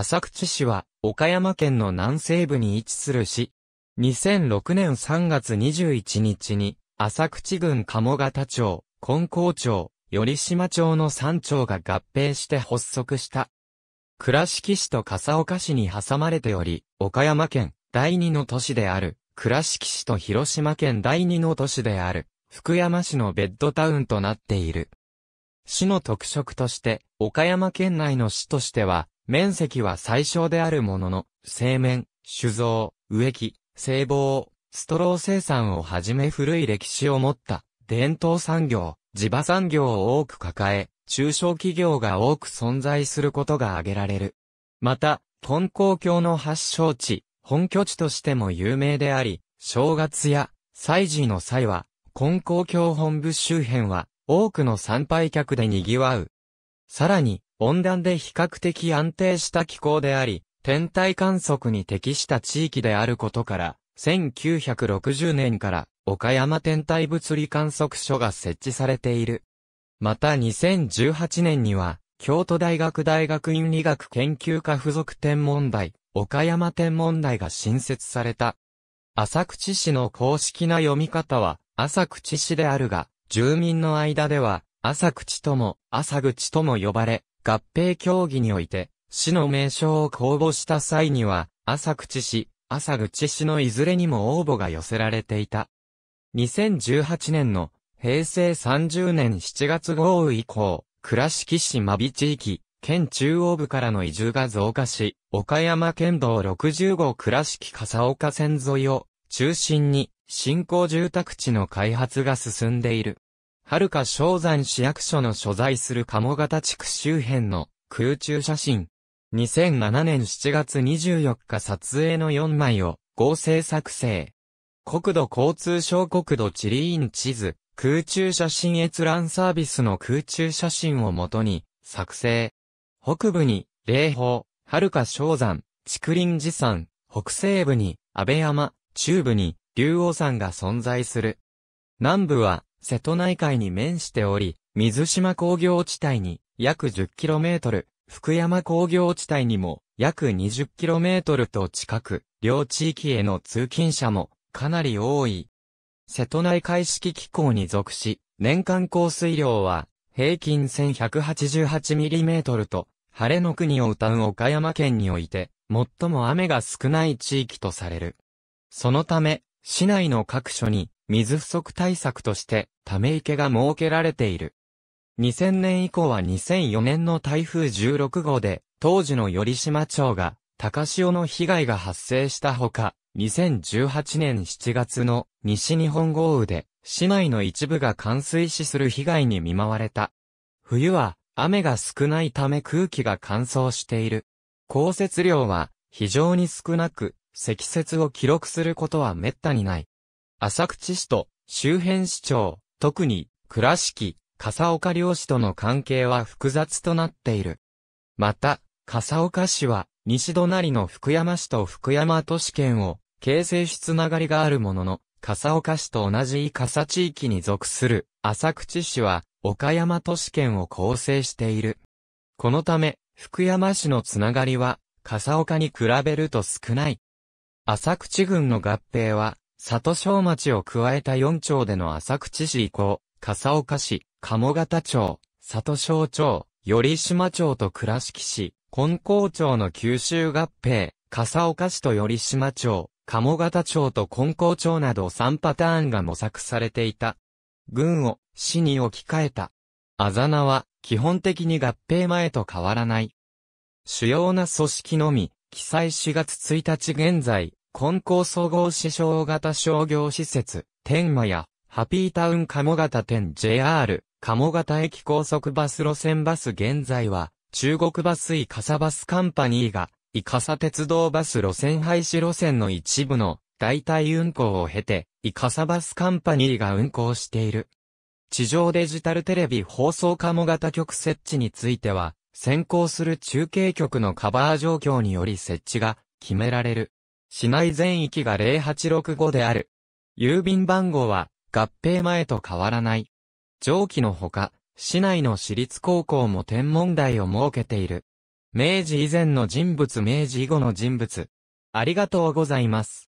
浅口市は、岡山県の南西部に位置する市。2006年3月21日に、浅口郡鴨方町、金光町、寄島町の3町が合併して発足した。倉敷市と笠岡市に挟まれており、岡山県第二の都市である、倉敷市と広島県第二の都市である、福山市のベッドタウンとなっている。市の特色として、岡山県内の市としては、面積は最小であるものの、製麺、酒造、植木、製棒、ストロー生産をはじめ古い歴史を持った伝統産業、地場産業を多く抱え、中小企業が多く存在することが挙げられる。また、本公共の発祥地、本拠地としても有名であり、正月や祭事の際は、根公共本部周辺は多くの参拝客で賑わう。さらに、温暖で比較的安定した気候であり、天体観測に適した地域であることから、1960年から岡山天体物理観測所が設置されている。また2018年には、京都大学大学院理学研究科附属天文台、岡山天文台が新設された。浅口市の公式な読み方は、浅口市であるが、住民の間では、浅口とも、浅口とも呼ばれ、合併協議において、市の名称を公募した際には、浅口市、浅口市のいずれにも応募が寄せられていた。2018年の平成30年7月豪雨以降、倉敷市真備地域、県中央部からの移住が増加し、岡山県道60号倉敷笠岡線沿いを中心に新興住宅地の開発が進んでいる。はるか昭山市役所の所在する鴨型地区周辺の空中写真。2007年7月24日撮影の4枚を合成作成。国土交通省国土地理院地図、空中写真閲覧サービスの空中写真をもとに作成。北部に霊峰、はるか昭山、竹林寺山、北西部に安倍山、中部に竜王山が存在する。南部は瀬戸内海に面しており、水島工業地帯に約 10km、福山工業地帯にも約 20km と近く、両地域への通勤者もかなり多い。瀬戸内海式気候に属し、年間降水量は平均 1188mm と、晴れの国を歌う岡山県において、最も雨が少ない地域とされる。そのため、市内の各所に水不足対策として、ため池が設けられている。2000年以降は2004年の台風16号で、当時の寄島町が、高潮の被害が発生したほか、2018年7月の西日本豪雨で、市内の一部が冠水死する被害に見舞われた。冬は、雨が少ないため空気が乾燥している。降雪量は、非常に少なく、積雪を記録することは滅多にない。浅口市と周辺市長、特に倉敷、笠岡漁師との関係は複雑となっている。また、笠岡市は西隣の福山市と福山都市圏を形成しつながりがあるものの、笠岡市と同じ笠地域に属する浅口市は岡山都市圏を構成している。このため、福山市のつながりは笠岡に比べると少ない。浅口郡の合併は里小町を加えた4町での浅口市以降、笠岡市、鴨方町、里小町、寄島町と倉敷市、根高町の九州合併、笠岡市と寄島町、鴨方町と根高町など3パターンが模索されていた。軍を、市に置き換えた。あざ名は、基本的に合併前と変わらない。主要な組織のみ、記載4月1日現在、混光総合支障型商業施設、天満や、ハピータウン鴨型店 JR、鴨型駅高速バス路線バス現在は、中国バスイカサバスカンパニーが、イカサ鉄道バス路線廃止路線の一部の代替運行を経て、イカサバスカンパニーが運行している。地上デジタルテレビ放送鴨型局設置については、先行する中継局のカバー状況により設置が決められる。市内全域が0865である。郵便番号は合併前と変わらない。上記のほか、市内の私立高校も天文台を設けている。明治以前の人物明治以後の人物。ありがとうございます。